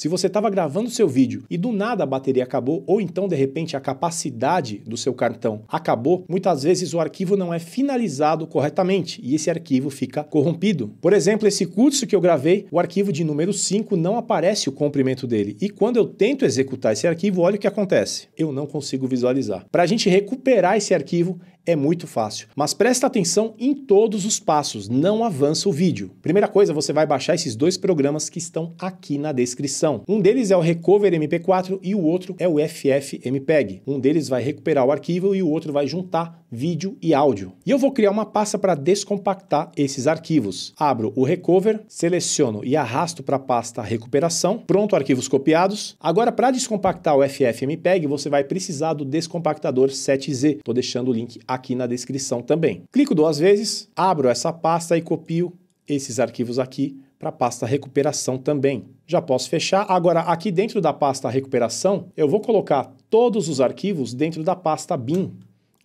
Se você estava gravando seu vídeo e do nada a bateria acabou, ou então de repente a capacidade do seu cartão acabou, muitas vezes o arquivo não é finalizado corretamente e esse arquivo fica corrompido. Por exemplo, esse curso que eu gravei, o arquivo de número 5 não aparece o comprimento dele. E quando eu tento executar esse arquivo, olha o que acontece. Eu não consigo visualizar. Para a gente recuperar esse arquivo, é muito fácil. Mas presta atenção em todos os passos, não avança o vídeo. Primeira coisa, você vai baixar esses dois programas que estão aqui na descrição. Um deles é o Recover MP4 e o outro é o FFmpeg. Um deles vai recuperar o arquivo e o outro vai juntar vídeo e áudio. E eu vou criar uma pasta para descompactar esses arquivos. Abro o Recover, seleciono e arrasto para a pasta Recuperação. Pronto, arquivos copiados. Agora, para descompactar o FFmpeg, você vai precisar do descompactador 7Z. Estou deixando o link aqui aqui na descrição também. Clico duas vezes, abro essa pasta e copio esses arquivos aqui para a pasta recuperação também. Já posso fechar. Agora, aqui dentro da pasta recuperação, eu vou colocar todos os arquivos dentro da pasta BIM.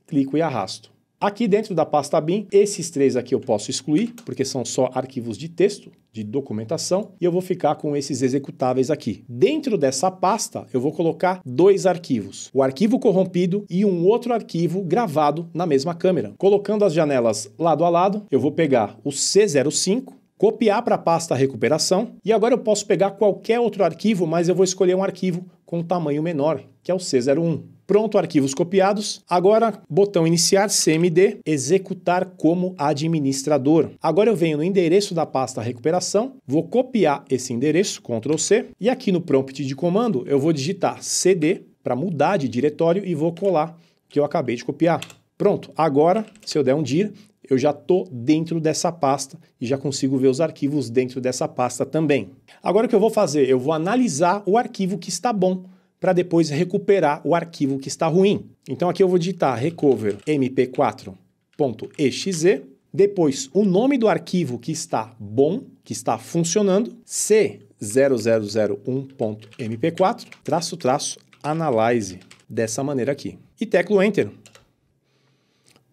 Clico e arrasto. Aqui dentro da pasta bin, esses três aqui eu posso excluir, porque são só arquivos de texto, de documentação, e eu vou ficar com esses executáveis aqui. Dentro dessa pasta, eu vou colocar dois arquivos, o arquivo corrompido e um outro arquivo gravado na mesma câmera. Colocando as janelas lado a lado, eu vou pegar o C05, copiar para a pasta recuperação, e agora eu posso pegar qualquer outro arquivo, mas eu vou escolher um arquivo com tamanho menor, que é o C01. Pronto, arquivos copiados. Agora, botão iniciar CMD, executar como administrador. Agora eu venho no endereço da pasta recuperação, vou copiar esse endereço, Ctrl C, e aqui no prompt de comando eu vou digitar CD para mudar de diretório e vou colar o que eu acabei de copiar. Pronto, agora se eu der um dir, eu já estou dentro dessa pasta e já consigo ver os arquivos dentro dessa pasta também. Agora o que eu vou fazer? Eu vou analisar o arquivo que está bom para depois recuperar o arquivo que está ruim. Então aqui eu vou digitar recover mp4.exe, depois o nome do arquivo que está bom, que está funcionando, c0001.mp4, traço traço analyze dessa maneira aqui. E teclo enter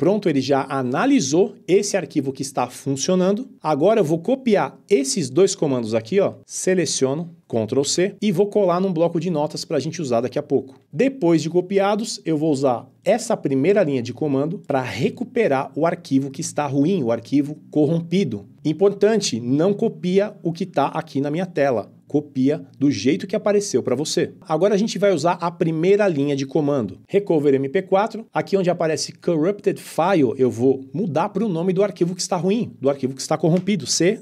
Pronto, ele já analisou esse arquivo que está funcionando. Agora eu vou copiar esses dois comandos aqui, ó. Seleciono, Ctrl C e vou colar num bloco de notas para a gente usar daqui a pouco. Depois de copiados, eu vou usar essa primeira linha de comando para recuperar o arquivo que está ruim, o arquivo corrompido. Importante, não copia o que está aqui na minha tela copia do jeito que apareceu para você. Agora a gente vai usar a primeira linha de comando, recover mp4, aqui onde aparece corrupted file, eu vou mudar para o nome do arquivo que está ruim, do arquivo que está corrompido, c000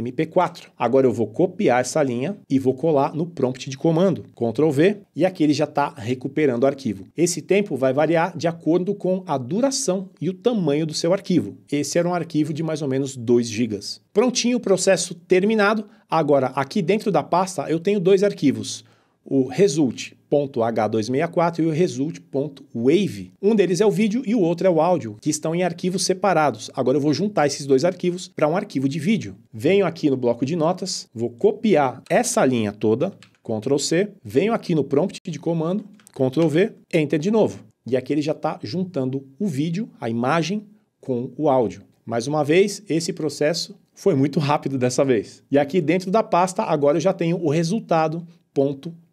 MP4. Agora eu vou copiar essa linha e vou colar no prompt de comando, Ctrl V, e aqui ele já está recuperando o arquivo. Esse tempo vai variar de acordo com a duração e o tamanho do seu arquivo. Esse era um arquivo de mais ou menos 2 GB. Prontinho, o processo terminado. Agora, aqui dentro da pasta, eu tenho dois arquivos, o result .h264 e o result.wave. Um deles é o vídeo e o outro é o áudio, que estão em arquivos separados. Agora eu vou juntar esses dois arquivos para um arquivo de vídeo. Venho aqui no bloco de notas, vou copiar essa linha toda, Ctrl C, venho aqui no prompt de comando, Ctrl V, Enter de novo. E aqui ele já está juntando o vídeo, a imagem, com o áudio. Mais uma vez, esse processo foi muito rápido dessa vez. E aqui dentro da pasta, agora eu já tenho o resultado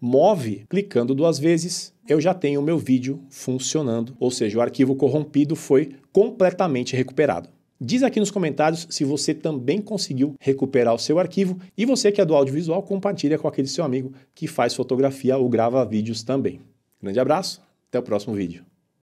move, clicando duas vezes, eu já tenho o meu vídeo funcionando, ou seja, o arquivo corrompido foi completamente recuperado. Diz aqui nos comentários se você também conseguiu recuperar o seu arquivo e você que é do audiovisual, compartilha com aquele seu amigo que faz fotografia ou grava vídeos também. Grande abraço, até o próximo vídeo.